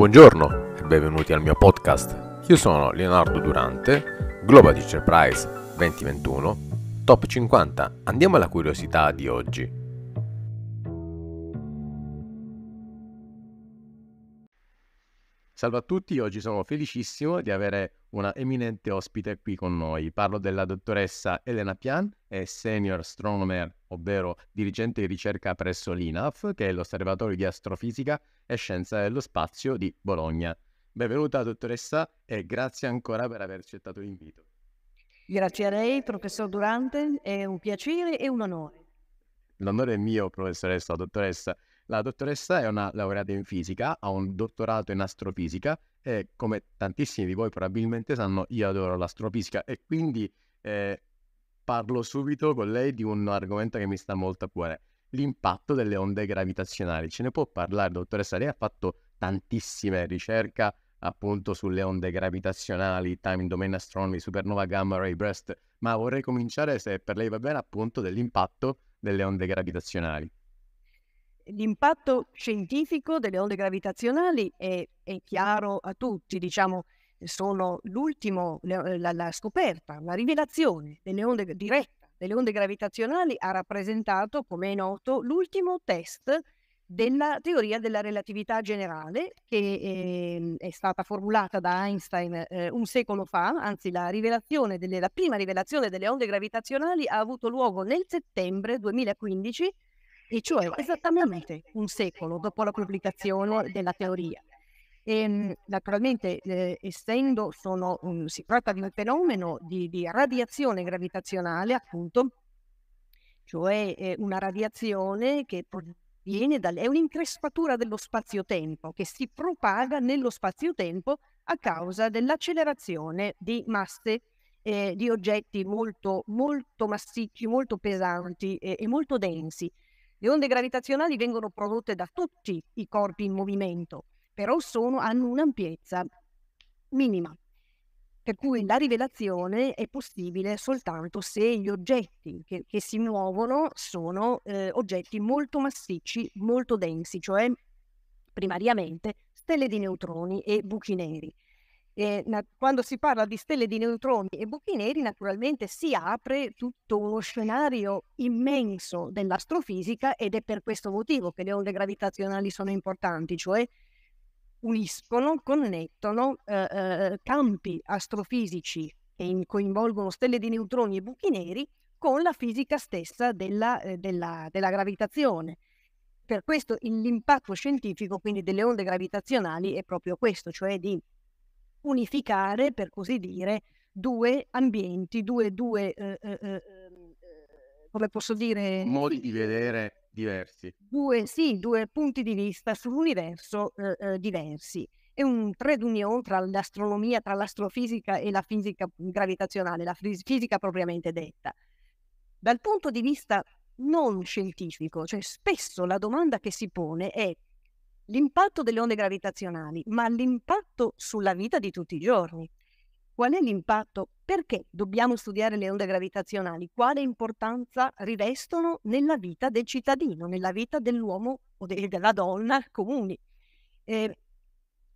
Buongiorno e benvenuti al mio podcast. Io sono Leonardo Durante, Global Teacher Prize 2021, Top 50. Andiamo alla curiosità di oggi. Salve a tutti, oggi sono felicissimo di avere una eminente ospite qui con noi. Parlo della dottoressa Elena Pian, è senior astronomer, ovvero dirigente di ricerca presso l'INAF, che è l'Osservatorio di Astrofisica e Scienza dello Spazio di Bologna. Benvenuta dottoressa e grazie ancora per aver accettato l'invito. Grazie a lei, professor Durante, è un piacere e un onore. L'onore è mio, professoressa, dottoressa. La dottoressa è una laureata in fisica, ha un dottorato in astrofisica e come tantissimi di voi probabilmente sanno io adoro l'astrofisica e quindi eh, parlo subito con lei di un argomento che mi sta molto a cuore, l'impatto delle onde gravitazionali. Ce ne può parlare, dottoressa? Lei ha fatto tantissime ricerche appunto sulle onde gravitazionali, time domain astronomy, supernova gamma ray breast, ma vorrei cominciare se per lei va bene appunto dell'impatto delle onde gravitazionali l'impatto scientifico delle onde gravitazionali è, è chiaro a tutti, diciamo, sono l'ultimo, la, la, scoperta, la rivelazione delle onde diretta delle onde gravitazionali ha rappresentato, come è noto, l'ultimo test della teoria della relatività generale che è, ehm, è stata formulata da Einstein eh, un secolo fa, anzi la, delle, la prima rivelazione delle onde gravitazionali ha avuto luogo nel settembre 2015 e cioè, cioè esattamente un secolo dopo la pubblicazione della teoria. E, ehm, naturalmente, eh, essendo sono, um, si tratta di un fenomeno di, di radiazione gravitazionale, appunto, cioè eh, una radiazione che proviene dal, è un'increspatura dello spazio-tempo che si propaga nello spazio-tempo a causa dell'accelerazione di masse eh, di oggetti molto, molto massicci, molto pesanti e molto densi le onde gravitazionali vengono prodotte da tutti i corpi in movimento, però sono, hanno un'ampiezza minima, per cui la rivelazione è possibile soltanto se gli oggetti che, che si muovono sono eh, oggetti molto massicci, molto densi, cioè primariamente stelle di neutroni e buchi neri eh, na- quando si parla di stelle di neutroni e buchi neri, naturalmente si apre tutto uno scenario immenso dell'astrofisica ed è per questo motivo che le onde gravitazionali sono importanti, cioè uniscono, connettono eh, eh, campi astrofisici che coinvolgono stelle di neutroni e buchi neri con la fisica stessa della, eh, della, della gravitazione per questo l'impatto scientifico quindi delle onde gravitazionali è proprio questo, cioè di unificare, per così dire, due ambienti, due, due eh, eh, eh, ehm, eh come posso dire... Modi di vedere diversi. Due, sì, due punti di vista sull'universo eh, diversi è un trade union tra l'astronomia, tra l'astrofisica e la fisica gravitazionale, la fisica propriamente detta. Dal punto di vista non scientifico, cioè spesso la domanda che si pone è l'impatto delle onde gravitazionali, ma l'impatto sulla vita di tutti i giorni. Qual è l'impatto? Perché dobbiamo studiare le onde gravitazionali? Quale importanza rivestono nella vita del cittadino, nella vita dell'uomo o de- della donna comuni? Eh,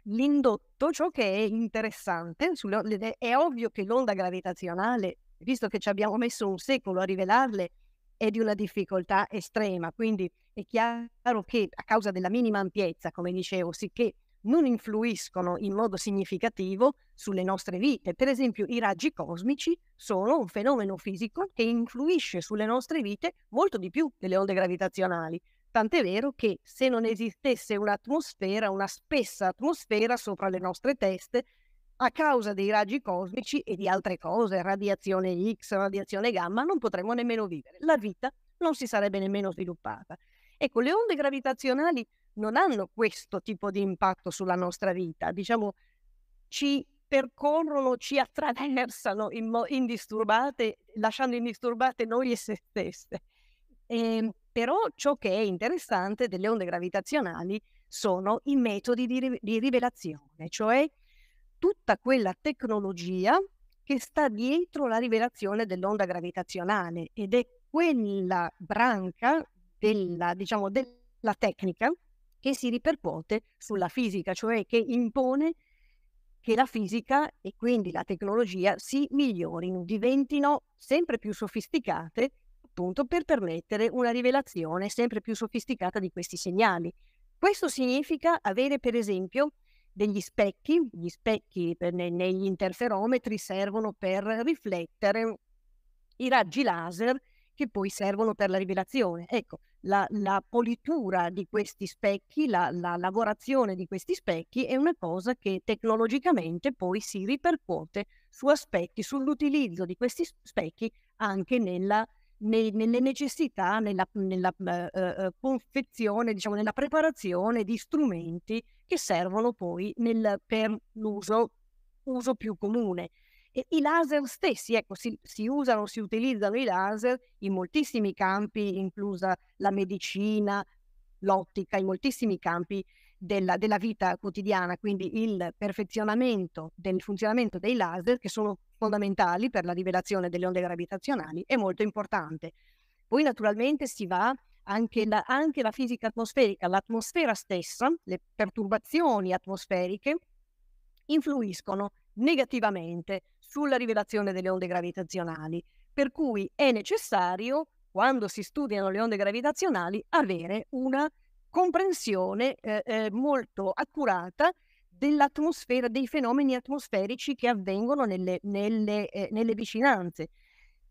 l'indotto, ciò che è interessante, sulle, è ovvio che l'onda gravitazionale, visto che ci abbiamo messo un secolo a rivelarle, è di una difficoltà estrema, quindi è chiaro che a causa della minima ampiezza, come dicevo, sicché non influiscono in modo significativo sulle nostre vite. Per esempio, i raggi cosmici sono un fenomeno fisico che influisce sulle nostre vite molto di più delle onde gravitazionali. Tant'è vero che se non esistesse un'atmosfera, una spessa atmosfera sopra le nostre teste, a causa dei raggi cosmici e di altre cose, radiazione X, radiazione gamma, non potremmo nemmeno vivere. La vita non si sarebbe nemmeno sviluppata. Ecco, le onde gravitazionali non hanno questo tipo di impatto sulla nostra vita, diciamo, ci percorrono, ci attraversano in mo- indisturbate, lasciando indisturbate noi e se stesse. E, ehm, però ciò che è interessante delle onde gravitazionali sono i metodi di, ri- di rivelazione, cioè tutta quella tecnologia che sta dietro la rivelazione dell'onda gravitazionale ed è quella branca della, diciamo, della tecnica che si ripercuote sulla fisica, cioè che impone che la fisica e quindi la tecnologia si migliorino, diventino sempre più sofisticate appunto per permettere una rivelazione sempre più sofisticata di questi segnali. Questo significa avere per esempio degli specchi, gli specchi per, ne, negli interferometri servono per riflettere i raggi laser che poi servono per la rivelazione. Ecco, la, la politura di questi specchi, la, la lavorazione di questi specchi è una cosa che tecnologicamente poi si ripercuote su aspetti, sull'utilizzo di questi specchi anche nella, nei, nelle necessità, nella, nella uh, uh, confezione, diciamo, nella preparazione di strumenti che servono poi nel, per l'uso più comune. E I laser stessi, ecco, si, si usano, si utilizzano i laser in moltissimi campi, inclusa la medicina, l'ottica, in moltissimi campi della, della, vita quotidiana, quindi il perfezionamento del funzionamento dei laser, che sono fondamentali per la rivelazione delle onde gravitazionali, è molto importante. Poi naturalmente si va anche la, anche la fisica atmosferica, l'atmosfera stessa, le perturbazioni atmosferiche influiscono negativamente sulla rivelazione delle onde gravitazionali, per cui è necessario, quando si studiano le onde gravitazionali, avere una comprensione eh, eh, molto accurata dell'atmosfera, dei fenomeni atmosferici che avvengono nelle, nelle, eh, nelle, vicinanze.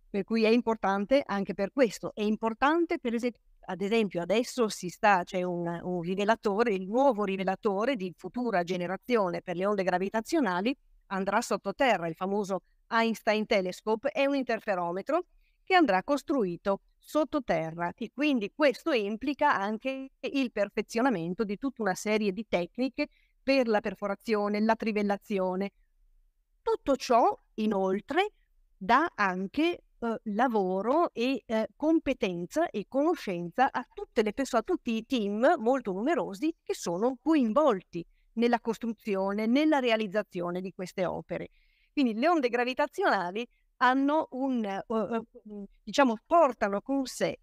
Per cui è importante anche per questo. È importante, per esempio, ad esempio, adesso si sta, c'è un, un rivelatore, il nuovo rivelatore di futura generazione per le onde gravitazionali, andrà sottoterra, il famoso Einstein Telescope, è un interferometro che andrà costruito sottoterra e quindi questo implica anche il perfezionamento di tutta una serie di tecniche per la perforazione, la trivellazione. Tutto ciò inoltre dà anche eh, lavoro e eh, competenza e conoscenza a, tutte le, persone, a tutti i team molto numerosi che sono coinvolti nella costruzione, nella realizzazione di queste opere. Quindi le onde gravitazionali un, uh, diciamo, portano con sé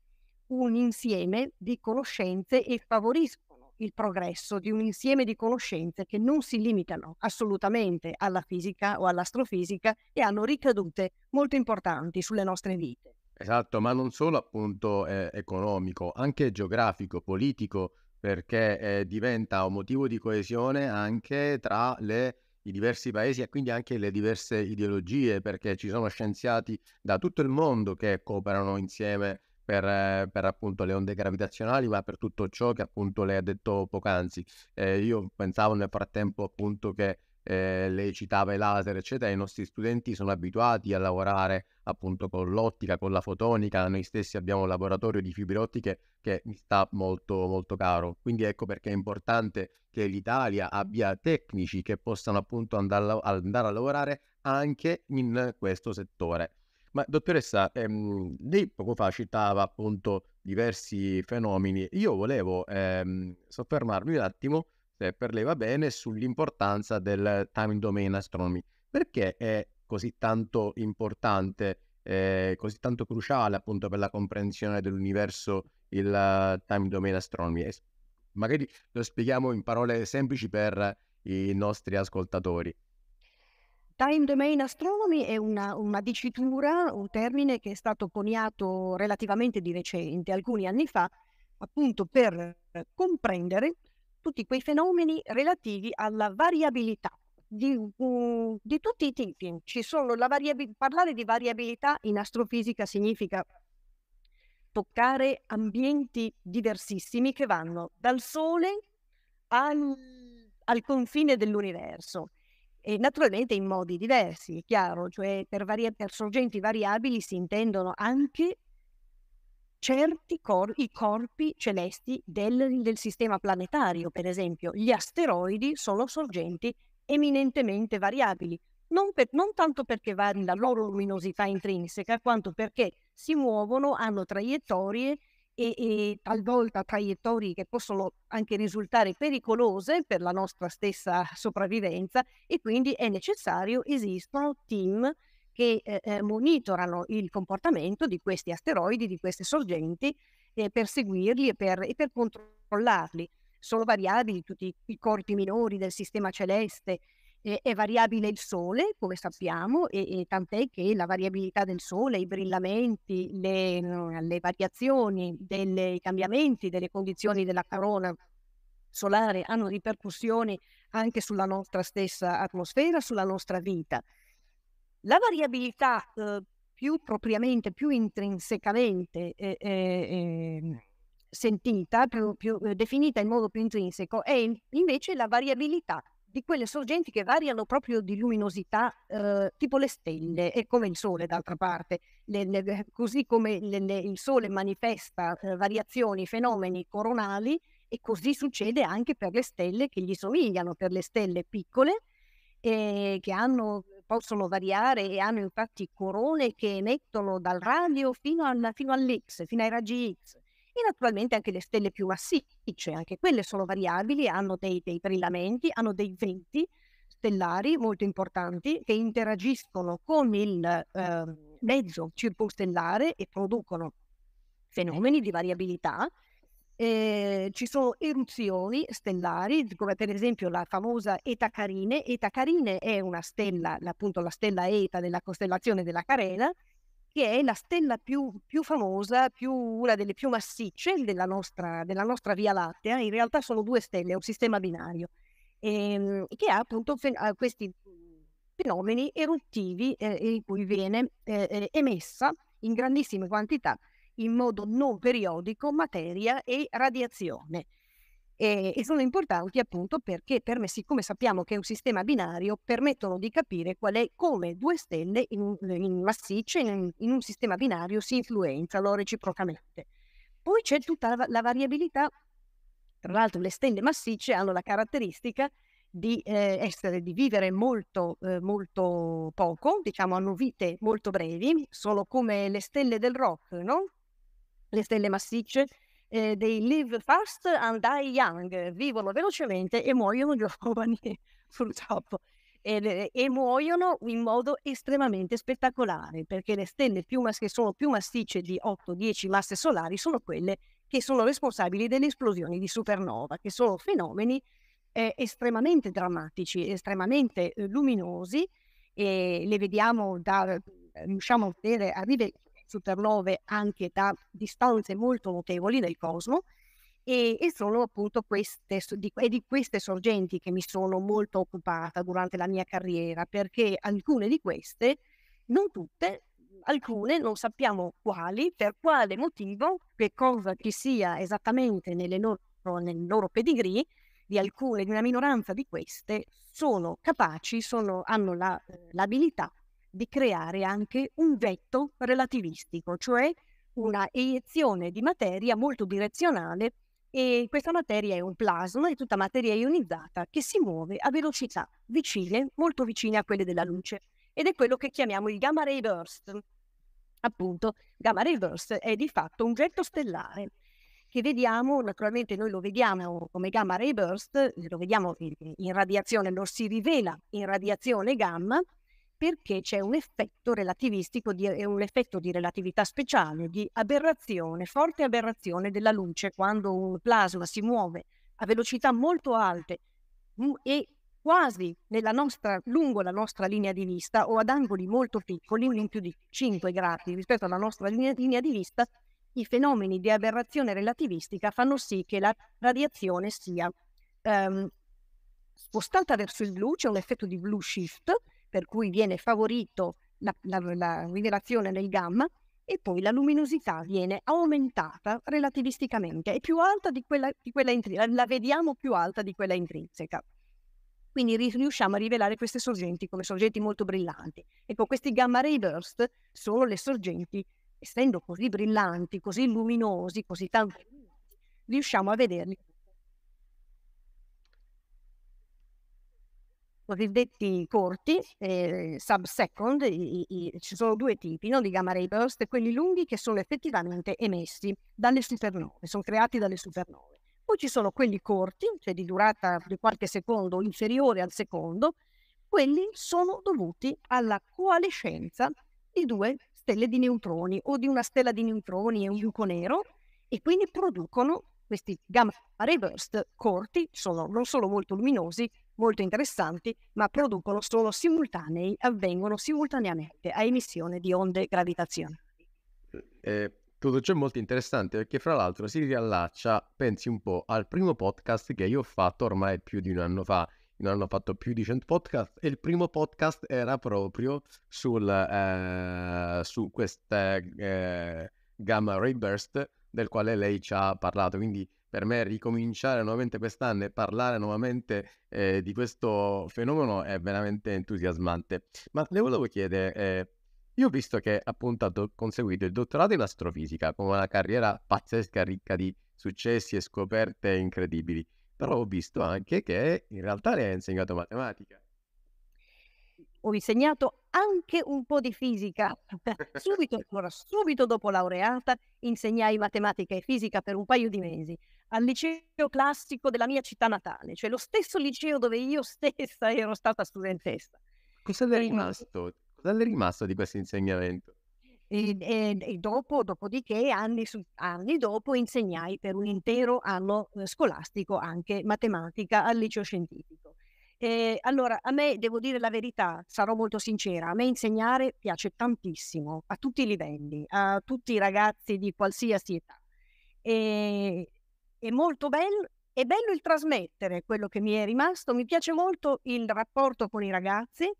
un insieme di conoscenze e favoriscono il progresso di un insieme di conoscenze che non si limitano assolutamente alla fisica o all'astrofisica e hanno ricadute molto importanti sulle nostre vite. Esatto, ma non solo appunto eh, economico, anche geografico, politico, perché eh, diventa un motivo di coesione anche tra le, i diversi paesi e quindi anche le diverse ideologie, perché ci sono scienziati da tutto il mondo che cooperano insieme per, eh, per, appunto le onde gravitazionali, ma per tutto ciò che appunto lei ha detto poc'anzi. Eh, io pensavo nel frattempo appunto che eh, le citava i laser, eccetera, i nostri studenti sono abituati a lavorare appunto con l'ottica, con la fotonica, noi stessi abbiamo un laboratorio di fibre ottiche che mi sta molto, molto caro, quindi ecco perché è importante che l'Italia abbia tecnici che possano appunto andare a, andare a lavorare anche in questo settore. Ma dottoressa, ehm, lei poco fa citava appunto diversi fenomeni, io volevo ehm, soffermarmi un attimo eh, per lei va bene sull'importanza del Time Domain Astronomy. Perché è così tanto importante, eh, così tanto cruciale appunto per la comprensione dell'universo il uh, Time Domain Astronomy? E magari lo spieghiamo in parole semplici per i nostri ascoltatori. Time Domain Astronomy è una, una, dicitura, un termine che è stato coniato relativamente di recente, alcuni anni fa, appunto per comprendere tutti quei fenomeni relativi alla variabilità di, mm, di tutti i tipi. Variabil- parlare di variabilità in astrofisica significa toccare ambienti diversissimi che vanno dal Sole al, al confine dell'universo. E naturalmente in modi diversi, è chiaro, cioè per, varia- per sorgenti variabili si intendono anche certi cor- i corpi celesti del, del sistema planetario, per esempio. Gli asteroidi sono sorgenti eminentemente variabili, non, per, non, tanto perché vari la loro luminosità intrinseca, quanto perché si muovono, hanno traiettorie e, e, talvolta traiettorie che possono anche risultare pericolose per la nostra stessa sopravvivenza e quindi è necessario, esistono team che eh, eh, monitorano il comportamento di questi asteroidi, di queste sorgenti, eh, per seguirli e per, e per, controllarli. Sono variabili tutti i corpi minori del sistema celeste, eh, è variabile il Sole, come sappiamo, e, e, tant'è che la variabilità del Sole, i brillamenti, le, eh, le variazioni, delle, i cambiamenti delle condizioni della corona solare hanno ripercussioni anche sulla nostra stessa atmosfera, sulla nostra vita. La variabilità eh, più propriamente, più intrinsecamente eh, eh, ehm, sentita, più, più, eh, definita in modo più intrinseco, è invece la variabilità di quelle sorgenti che variano proprio di luminosità, eh, tipo le stelle e come il Sole d'altra parte, le, le, così come le, il Sole manifesta eh, variazioni, fenomeni coronali e così succede anche per le stelle che gli somigliano, per le stelle piccole eh, che hanno possono variare e hanno infatti corone che emettono dal radio fino, alla, fino all'X, fino ai raggi X. E naturalmente anche le stelle più massicce, anche quelle sono variabili, hanno dei, dei brillamenti, hanno dei venti stellari molto importanti che interagiscono con il eh, mezzo circostellare e producono fenomeni di variabilità eh, ci sono eruzioni stellari, come per esempio la famosa Eta Carine. Eta Carine è una stella, appunto la stella Eta della costellazione della Carena, che è la stella più, più famosa, più, una delle più massicce della nostra, della nostra, Via Lattea. In realtà sono due stelle, è un sistema binario, ehm, che ha appunto fen- questi fenomeni eruttivi eh, in cui viene eh, eh emessa in grandissime quantità in modo non periodico materia e radiazione. E, eh, e sono importanti appunto perché, per me, siccome sappiamo che è un sistema binario, permettono di capire qual è come due stelle in, in massiccio, in, in un sistema binario, si influenzano reciprocamente. Poi c'è tutta la, la variabilità, tra l'altro le stelle massicce hanno la caratteristica di, eh, essere, di vivere molto, eh, molto poco, diciamo hanno vite molto brevi, sono come le stelle del rock, no? le stelle massicce eh, dei live fast and die young, vivono velocemente e muoiono giovani, purtroppo. E, e, muoiono in modo estremamente spettacolare, perché le stelle più mas- che sono più massicce di 8-10 masse solari sono quelle che sono responsabili delle esplosioni di supernova, che sono fenomeni eh, estremamente drammatici, estremamente eh, luminosi, e le vediamo da, riusciamo a vedere, arrive supernove anche da distanze molto notevoli nel cosmo e, e sono appunto queste, di, di queste sorgenti che mi sono molto occupata durante la mia carriera perché alcune di queste, non tutte, alcune non sappiamo quali, per quale motivo, che cosa ci sia esattamente nelle loro, nel loro pedigree, di alcune, di una minoranza di queste, sono capaci, sono, hanno la, l'abilità di creare anche un vetto relativistico, cioè una eiezione di materia molto direzionale e questa materia è un plasma, è tutta materia ionizzata che si muove a velocità vicine, molto vicine a quelle della luce ed è quello che chiamiamo il gamma ray burst. Appunto, gamma ray burst è di fatto un getto stellare che vediamo, naturalmente noi lo vediamo come gamma ray burst, lo vediamo in, in radiazione, lo si rivela in radiazione gamma, perché c'è un effetto relativistico, di, un effetto di relatività speciale, di aberrazione, forte aberrazione della luce quando un plasma si muove a velocità molto alte mm, e quasi nostra, lungo la nostra linea di vista o ad angoli molto piccoli, non più di 5 gradi rispetto alla nostra linea, linea di vista, i fenomeni di aberrazione relativistica fanno sì che la radiazione sia um, spostata verso il blu, c'è un effetto di blue shift, per cui viene favorito la, la, la rivelazione del gamma e poi la luminosità viene aumentata relativisticamente, è più alta di quella, di quella intrinseca, la vediamo più alta di quella intrinseca. Quindi riusciamo a rivelare queste sorgenti come sorgenti molto brillanti. Ecco, questi gamma ray burst sono le sorgenti, essendo così brillanti, così luminosi, così tanto riusciamo a vederli cosiddetti corti, eh, sub-second, i, i, ci sono due tipi no, di gamma ray burst, quelli lunghi che sono effettivamente emessi dalle supernove, sono creati dalle supernove. Poi ci sono quelli corti, cioè di durata di qualche secondo inferiore al secondo, quelli sono dovuti alla coalescenza di due stelle di neutroni o di una stella di neutroni e un buco nero e quindi producono questi gamma ray burst corti, sono non solo molto luminosi, molto interessanti, ma producono solo simultanei, avvengono simultaneamente a emissione di onde gravitazionali. Eh, tutto ciò è molto interessante perché fra l'altro si riallaccia, pensi un po', al primo podcast che io ho fatto ormai più di un anno fa, non hanno fatto più di 100 podcast e il primo podcast era proprio sul, eh, su questa eh, gamma ray burst del quale lei ci ha parlato quindi per me ricominciare nuovamente quest'anno e parlare nuovamente eh, di questo fenomeno è veramente entusiasmante. Ma le volevo chiedere, eh, io ho visto che appunto ha do- conseguito il dottorato in astrofisica con una carriera pazzesca ricca di successi e scoperte incredibili, però ho visto anche che in realtà le ha insegnato matematica ho insegnato anche un po' di fisica. subito, allora, subito dopo laureata insegnai matematica e fisica per un paio di mesi al liceo classico della mia città natale, cioè lo stesso liceo dove io stessa ero stata studentessa. Cosa le è rimasto? Cosa le è rimasto di questo insegnamento? E, e, e dopo, dopodiché, anni, su, anni dopo, insegnai per un intero anno eh, scolastico anche matematica al liceo scientifico. Eh, allora, a me, devo dire la verità, sarò molto sincera, a me insegnare piace tantissimo, a tutti i livelli, a tutti i ragazzi di qualsiasi età. E, è molto bello, è bello il trasmettere quello che mi è rimasto, mi piace molto il rapporto con i ragazzi,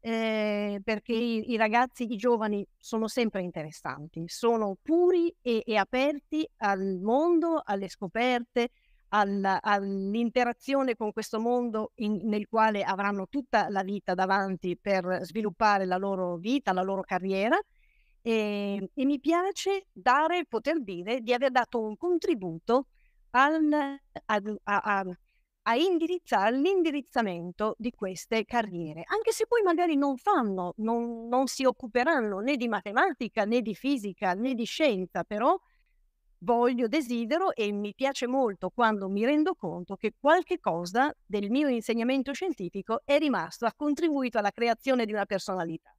eh, perché i, i, ragazzi, i giovani sono sempre interessanti, sono puri e, e aperti al mondo, alle scoperte, alla, all'interazione con questo mondo in, nel quale avranno tutta la vita davanti per sviluppare la loro vita, la loro carriera. E, ehm, e mi piace dare, poter dire di aver dato un contributo al, al, a, a, a indirizzare l'indirizzamento di queste carriere, anche se poi magari non fanno, non, non, si occuperanno né di matematica né di fisica né di scienza, però voglio, desidero e mi piace molto quando mi rendo conto che qualche cosa del mio insegnamento scientifico è rimasto, ha contribuito alla creazione di una personalità.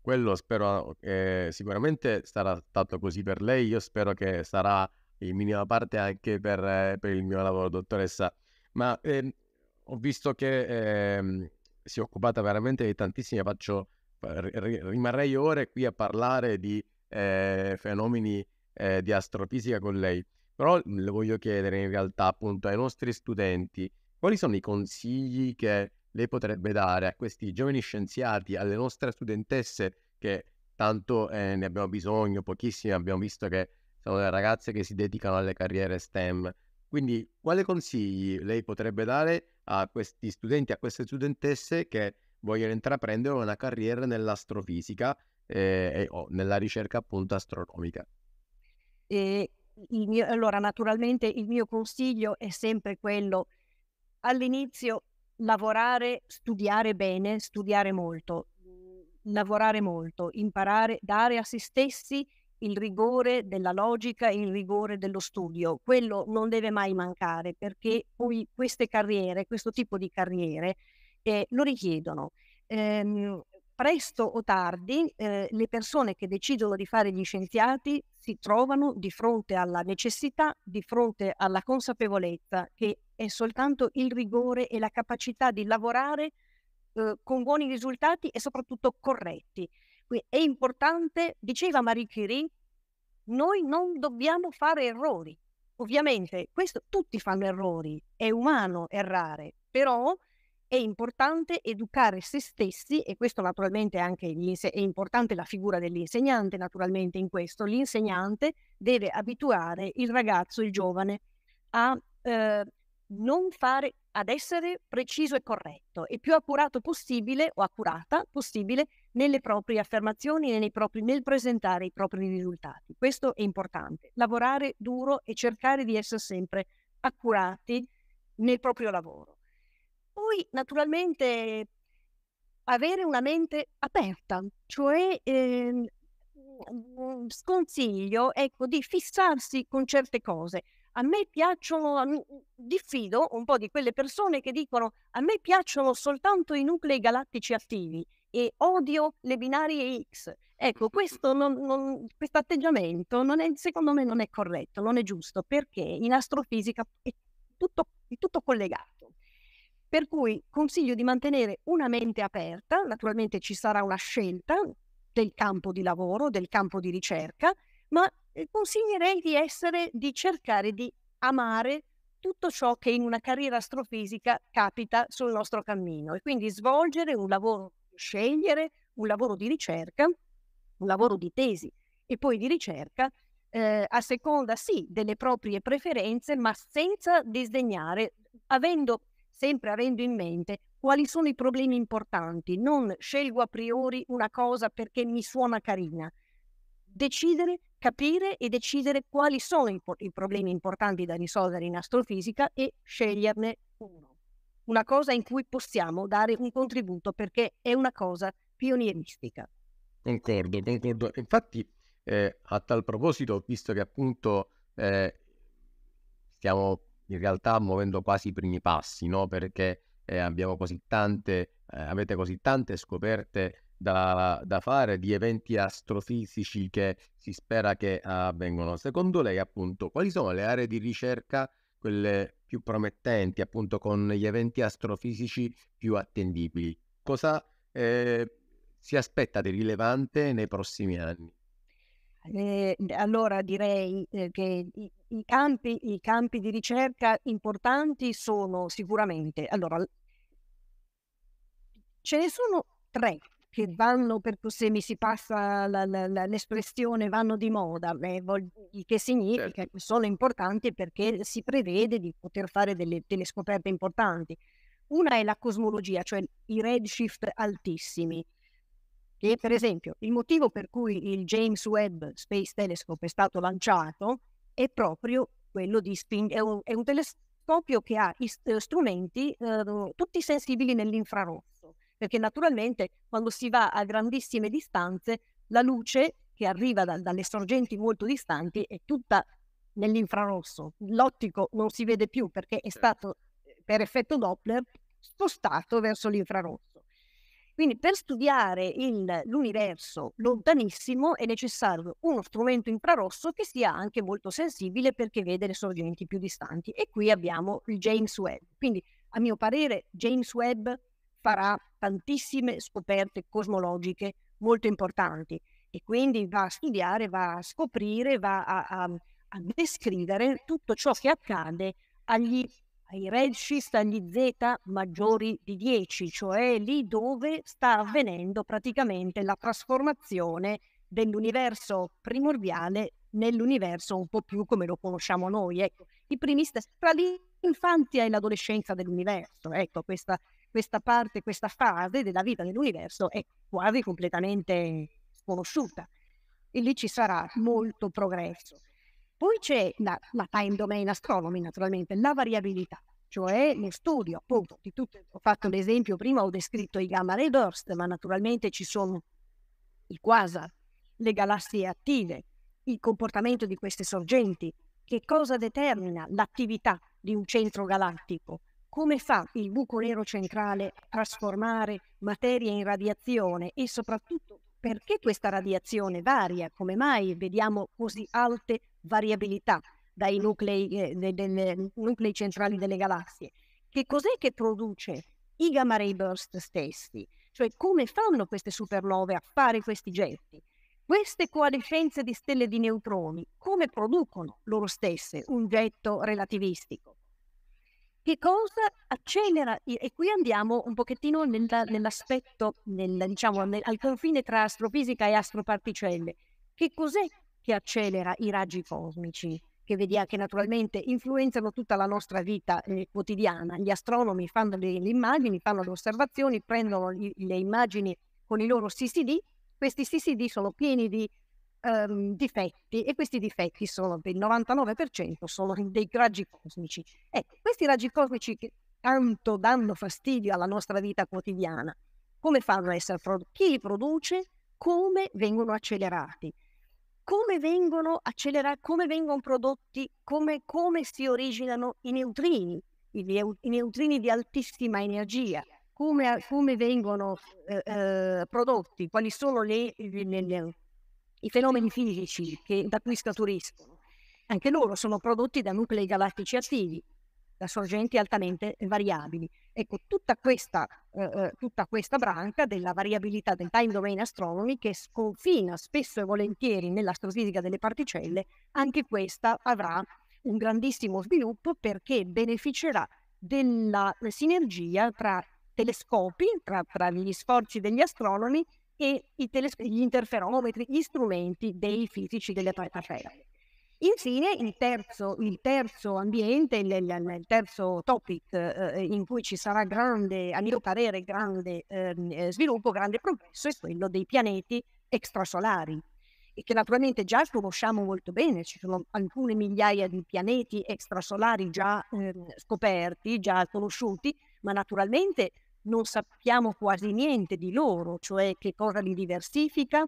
Quello spero, eh, sicuramente sarà stato così per lei, io spero che sarà in minima parte anche per, eh, per il mio lavoro, dottoressa, ma eh, ho visto che ehm, si è occupata veramente di tantissime, faccio, rimarrei ore qui a parlare di eh, fenomeni eh, di astrofisica con lei, però mhmm, le voglio chiedere in realtà appunto ai nostri studenti quali sono i consigli che lei potrebbe dare a questi giovani scienziati, alle nostre studentesse che tanto eh, ne abbiamo bisogno, pochissime abbiamo visto che sono le ragazze che si dedicano alle carriere STEM. Quindi quali consigli lei potrebbe dare a questi studenti, a queste studentesse che vogliono intraprendere una carriera nell'astrofisica eh, e, o nella ricerca appunto astronomica? E mio, allora, naturalmente il mio consiglio è sempre quello, all'inizio lavorare, studiare bene, studiare molto, lavorare molto, imparare, dare a se stessi il rigore della logica, il rigore dello studio. Quello non deve mai mancare perché poi queste carriere, questo tipo di carriere eh, lo richiedono. Ehm, presto o tardi eh, le persone che decidono di fare gli scienziati si trovano di fronte alla necessità, di fronte alla consapevolezza che è soltanto il rigore e la capacità di lavorare eh, con buoni risultati e soprattutto corretti. Quindi è importante, diceva Marie Curie, noi non dobbiamo fare errori. Ovviamente, questo, tutti fanno errori, è umano errare, però è importante educare se stessi e questo naturalmente anche è importante la figura dell'insegnante naturalmente in questo, l'insegnante deve abituare il ragazzo, il giovane a eh, non fare, ad essere preciso e corretto e più accurato possibile o accurata possibile nelle proprie affermazioni e propri, nel presentare i propri risultati. Questo è importante, lavorare duro e cercare di essere sempre accurati nel proprio lavoro. Poi naturalmente avere una mente aperta, cioè eh, sconsiglio ecco, di fissarsi con certe cose. A me piacciono, diffido un po' di quelle persone che dicono a me piacciono soltanto i nuclei galattici attivi e odio le binarie X. Ecco, questo atteggiamento secondo me non è corretto, non è giusto, perché in astrofisica è tutto, è tutto collegato. Per cui consiglio di mantenere una mente aperta, naturalmente ci sarà una scelta del campo di lavoro, del campo di ricerca, ma eh, consiglierei di essere, di cercare di amare tutto ciò che in una carriera astrofisica capita sul nostro cammino e quindi svolgere un lavoro, scegliere un lavoro di ricerca, un lavoro di tesi e poi di ricerca eh, a seconda sì delle proprie preferenze ma senza disdegnare, avendo sempre avendo in mente quali sono i problemi importanti, non scelgo a priori una cosa perché mi suona carina. Decidere, capire e decidere quali sono i, i problemi importanti da risolvere in astrofisica e sceglierne uno. Una cosa in cui possiamo dare un contributo perché è una cosa pionieristica. Concordo, concordo. Infatti, eh, a tal proposito, visto che appunto eh, stiamo in realtà muovendo quasi i primi passi, no? perché eh, così tante, eh, avete così tante scoperte da, da, fare di eventi astrofisici che si spera che avvengano. Secondo lei, appunto, quali sono le aree di ricerca, quelle più promettenti, appunto, con gli eventi astrofisici più attendibili? Cosa eh, si aspetta di rilevante nei prossimi anni? Eh, allora direi eh, che i, i, campi, i campi di ricerca importanti sono sicuramente, allora, ce ne sono tre che vanno, per se mi si passa la, la, la, l'espressione, vanno di moda, eh, vog- che certo. significa certo. che sono importanti perché si prevede di poter fare delle, delle scoperte importanti. Una è la cosmologia, cioè i redshift altissimi. E per esempio, il motivo per cui il James Webb Space Telescope è stato lanciato è proprio quello di sping- è, un, è un telescopio che ha ist- eh, strumenti eh, tutti sensibili nell'infrarosso, perché naturalmente quando si va a grandissime distanze la luce che arriva da, dalle sorgenti molto distanti è tutta nell'infrarosso. L'ottico non si vede più perché è certo. stato eh, per effetto Doppler spostato verso l'infrarosso. Quindi per studiare il, l'universo lontanissimo è necessario uno strumento infrarosso che sia anche molto sensibile perché vede le sorgenti più distanti. E qui abbiamo il James Webb. Quindi a mio parere James Webb farà tantissime scoperte cosmologiche molto importanti e quindi va a studiare, va a scoprire, va a, a, a descrivere tutto ciò che accade agli ai redshift, agli Z maggiori di 10, cioè lì dove sta avvenendo praticamente la trasformazione dell'universo primordiale nell'universo un po' più come lo conosciamo noi. Ecco, I primi stessi tra l'infanzia e l'adolescenza dell'universo, ecco, questa, questa parte, questa fase della vita dell'universo è quasi completamente sconosciuta e lì ci sarà molto progresso. Poi c'è la, la time domain astronomy, naturalmente, la variabilità, cioè lo studio appunto di tutto. Ho fatto l'esempio prima, ho descritto i gamma ray burst, ma naturalmente ci sono i quasar, le galassie attive, il comportamento di queste sorgenti, che cosa determina l'attività di un centro galattico, come fa il buco nero centrale a trasformare materia in radiazione e soprattutto perché questa radiazione varia, come mai vediamo così alte variabilità dai nuclei, eh, de, de, de, nuclei centrali delle galassie. Che cos'è che produce i gamma ray burst stessi? Cioè come fanno queste supernove a fare questi getti? Queste coalescenze di stelle di neutroni come producono loro stesse un getto relativistico? Che cosa accelera? E qui andiamo un pochettino nella, nell'aspetto, nel, diciamo, nel, al confine tra astrofisica e astroparticelle. Che cos'è che accelera i raggi cosmici, che, vediamo, che naturalmente influenzano tutta la nostra vita eh, quotidiana. Gli astronomi fanno le, le, immagini, fanno le osservazioni, prendono li, le immagini con i loro CCD, questi CCD sono pieni di um, difetti e questi difetti sono del 99% sono dei raggi cosmici. Ecco, questi raggi cosmici che tanto danno fastidio alla nostra vita quotidiana, come fanno a essere prodotti? Chi li produce? Come vengono accelerati? come vengono accelerati, come vengono prodotti, come, come si originano i neutrini, i, i neutrini di altissima energia. Come, come, vengono eh, eh, prodotti, quali sono le, le, le, i fenomeni fisici che da cui scaturiscono. Anche loro sono prodotti da nuclei galattici attivi da sorgenti altamente variabili. Ecco, tutta questa, eh, eh, tutta questa branca della variabilità del time domain astronomy che sconfina spesso e volentieri nell'astrofisica delle particelle, anche questa avrà un grandissimo sviluppo perché beneficerà della sinergia tra telescopi, tra, tra gli sforzi degli astronomi e gli interferometri, gli strumenti dei fisici delle particelle. Infine, il terzo, il terzo ambiente, il, il, terzo topic eh, eh, in cui ci sarà grande, a mio parere, grande ehm, eh, sviluppo, grande progresso, è quello dei pianeti extrasolari, e che naturalmente già conosciamo molto bene, ci sono alcune migliaia di pianeti extrasolari già eh, scoperti, già conosciuti, ma naturalmente non sappiamo quasi niente di loro, cioè che cosa li diversifica,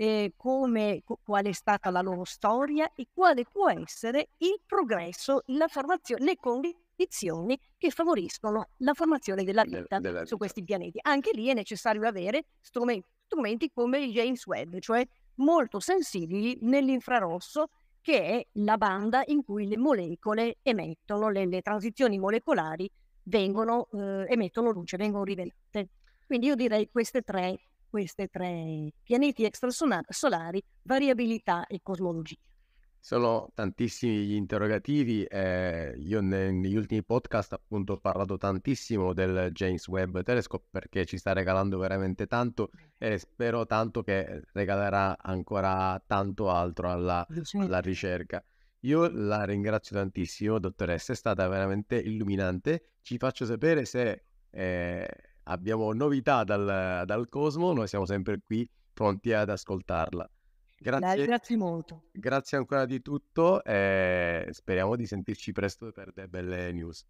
eh, come, qual è stata la loro storia e quale può essere il progresso, la formazione, le condizioni che favoriscono la formazione della vita, della vita. su questi pianeti. Anche lì è necessario avere strumenti, strumenti come il James Webb, cioè molto sensibili nell'infrarosso che è la banda in cui le molecole emettono, le, le transizioni molecolari vengono, eh, emettono luce, vengono rivelate. Quindi io direi queste tre questi tre pianeti extrasolari, variabilità e cosmologia. Sono tantissimi gli interrogativi, eh, io negli ultimi podcast appunto ho parlato tantissimo del James Webb Telescope perché ci sta regalando veramente tanto e spero tanto che regalerà ancora tanto altro alla, alla ricerca. Io la ringrazio tantissimo dottoressa, è stata veramente illuminante, ci faccio sapere se eh, abbiamo novità dal, dal Cosmo, noi siamo sempre qui pronti ad ascoltarla. Grazie, grazie molto. Grazie ancora di tutto e speriamo di sentirci presto per le belle news.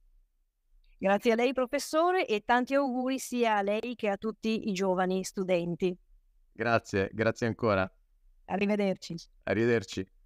Grazie a lei professore e tanti auguri sia a lei che a tutti i giovani studenti. Grazie, grazie ancora. Arrivederci. Arrivederci.